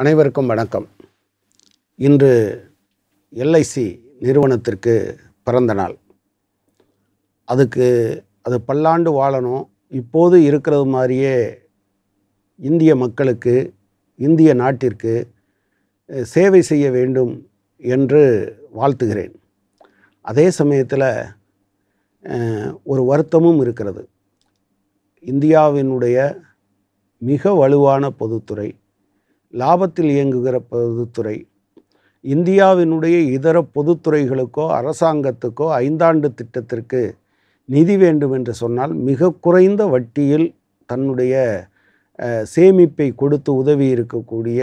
அனைவருக்கும் வணக்கம் இன்று எல்ஐசி நிறுவனத்திற்கு பிறந்த நாள் அதுக்கு அது பல்லாண்டு வாழணும் இப்போது இருக்கிறது மாதிரியே இந்திய மக்களுக்கு இந்திய நாட்டிற்கு சேவை செய்ய வேண்டும் என்று வாழ்த்துகிறேன் அதே சமயத்தில் ஒரு வருத்தமும் இருக்கிறது இந்தியாவினுடைய மிக வலுவான பொதுத்துறை லாபத்தில் இயங்குகிற பொதுத்துறை இந்தியாவினுடைய இதர பொதுத்துறைகளுக்கோ அரசாங்கத்துக்கோ ஐந்தாண்டு திட்டத்திற்கு நிதி வேண்டும் என்று சொன்னால் மிக குறைந்த வட்டியில் தன்னுடைய சேமிப்பை கொடுத்து உதவி இருக்கக்கூடிய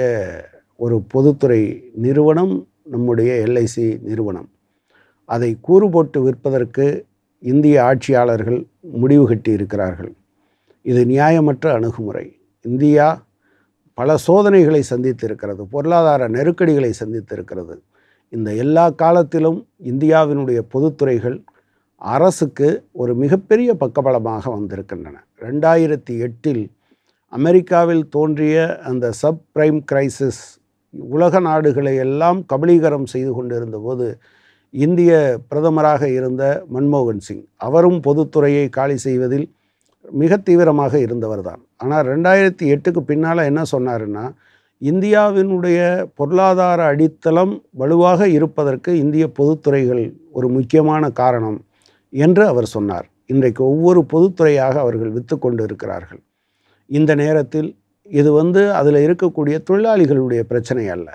ஒரு பொதுத்துறை நிறுவனம் நம்முடைய எல்ஐசி நிறுவனம் அதை கூறு போட்டு விற்பதற்கு இந்திய ஆட்சியாளர்கள் முடிவு கட்டி இருக்கிறார்கள் இது நியாயமற்ற அணுகுமுறை இந்தியா பல சோதனைகளை சந்தித்திருக்கிறது பொருளாதார நெருக்கடிகளை சந்தித்திருக்கிறது இந்த எல்லா காலத்திலும் இந்தியாவினுடைய பொதுத்துறைகள் அரசுக்கு ஒரு மிகப்பெரிய பக்கபலமாக வந்திருக்கின்றன ரெண்டாயிரத்தி எட்டில் அமெரிக்காவில் தோன்றிய அந்த சப் பிரைம் கிரைசிஸ் உலக நாடுகளை எல்லாம் கபலீகரம் செய்து கொண்டிருந்தபோது இந்திய பிரதமராக இருந்த மன்மோகன் சிங் அவரும் பொதுத்துறையை காலி செய்வதில் மிக தீவிரமாக இருந்தவர் தான் ஆனால் ரெண்டாயிரத்தி எட்டுக்கு பின்னால் என்ன சொன்னாருன்னா இந்தியாவினுடைய பொருளாதார அடித்தளம் வலுவாக இருப்பதற்கு இந்திய பொதுத்துறைகள் ஒரு முக்கியமான காரணம் என்று அவர் சொன்னார் இன்றைக்கு ஒவ்வொரு பொதுத்துறையாக அவர்கள் விற்று கொண்டு இருக்கிறார்கள் இந்த நேரத்தில் இது வந்து அதில் இருக்கக்கூடிய தொழிலாளிகளுடைய பிரச்சனை அல்ல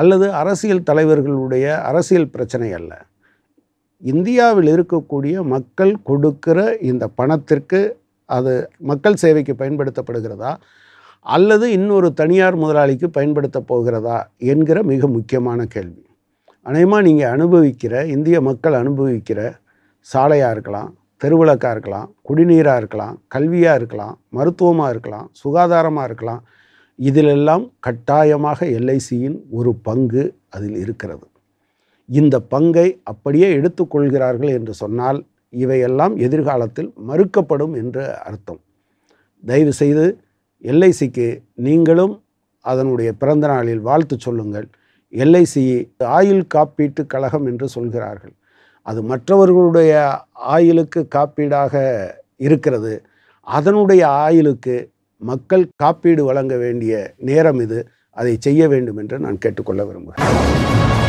அல்லது அரசியல் தலைவர்களுடைய அரசியல் பிரச்சனை அல்ல இந்தியாவில் இருக்கக்கூடிய மக்கள் கொடுக்கிற இந்த பணத்திற்கு அது மக்கள் சேவைக்கு பயன்படுத்தப்படுகிறதா அல்லது இன்னொரு தனியார் முதலாளிக்கு பயன்படுத்த போகிறதா என்கிற மிக முக்கியமான கேள்வி அநேகமாக நீங்கள் அனுபவிக்கிற இந்திய மக்கள் அனுபவிக்கிற சாலையாக இருக்கலாம் தெருவிளக்காக இருக்கலாம் குடிநீராக இருக்கலாம் கல்வியாக இருக்கலாம் மருத்துவமாக இருக்கலாம் சுகாதாரமாக இருக்கலாம் இதிலெல்லாம் கட்டாயமாக எல்ஐசியின் ஒரு பங்கு அதில் இருக்கிறது இந்த பங்கை அப்படியே எடுத்துக்கொள்கிறார்கள் என்று சொன்னால் இவையெல்லாம் எதிர்காலத்தில் மறுக்கப்படும் என்ற அர்த்தம் தயவு செய்து எல்ஐசிக்கு நீங்களும் அதனுடைய பிறந்த நாளில் வாழ்த்து சொல்லுங்கள் எல்ஐசி ஆயுள் காப்பீட்டு கழகம் என்று சொல்கிறார்கள் அது மற்றவர்களுடைய ஆயுளுக்கு காப்பீடாக இருக்கிறது அதனுடைய ஆயுளுக்கு மக்கள் காப்பீடு வழங்க வேண்டிய நேரம் இது அதை செய்ய வேண்டும் என்று நான் கேட்டுக்கொள்ள விரும்புகிறேன்